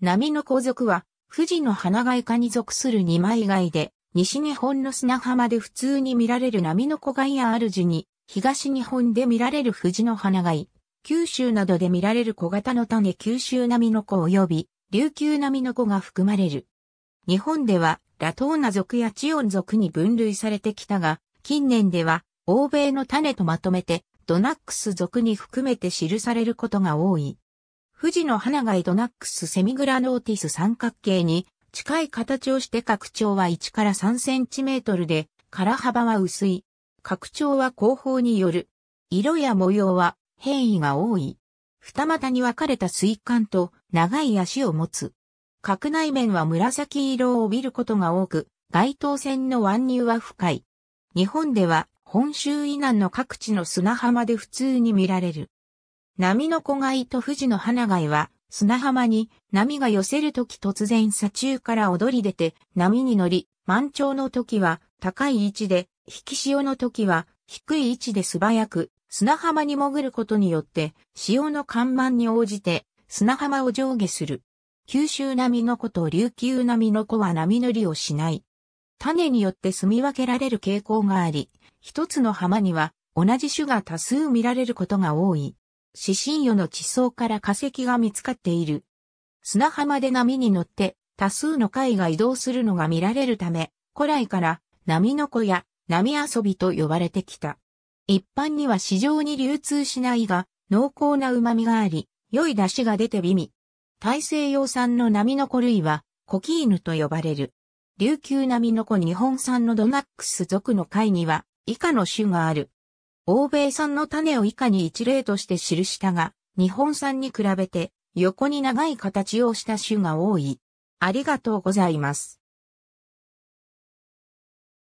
波の皇族は、富士の花貝科に属する二枚貝で、西日本の砂浜で普通に見られる波の子貝や主に、東日本で見られる富士の花貝、九州などで見られる小型の種九州波の子及び、琉球波の子が含まれる。日本では、ラトーナ族やチオン族に分類されてきたが、近年では、欧米の種とまとめて、ドナックス族に含めて記されることが多い。富士の花がエドナックスセミグラノーティス三角形に近い形をして拡張は1から3センチメートルで、殻幅は薄い。拡張は後方による。色や模様は変異が多い。二股に分かれた水管と長い足を持つ。角内面は紫色を帯びることが多く、街頭線の湾入は深い。日本では本州以南の各地の砂浜で普通に見られる。波の子貝と富士の花貝は、砂浜に波が寄せるとき突然砂中から踊り出て、波に乗り、満潮のときは高い位置で、引き潮のときは低い位置で素早く砂浜に潜ることによって、潮の干満に応じて砂浜を上下する。九州波の子と琉球波の子は波乗りをしない。種によって住み分けられる傾向があり、一つの浜には同じ種が多数見られることが多い。死神魚の地層から化石が見つかっている。砂浜で波に乗って多数の貝が移動するのが見られるため、古来から波の子や波遊びと呼ばれてきた。一般には市場に流通しないが、濃厚な旨味があり、良い出汁が出て美味。大西洋産の波の子類は、コキーヌと呼ばれる。琉球波の子日本産のドナックス属の貝には、以下の種がある。欧米産の種を以下に一例として記したが、日本産に比べて横に長い形をした種が多い。ありがとうございます。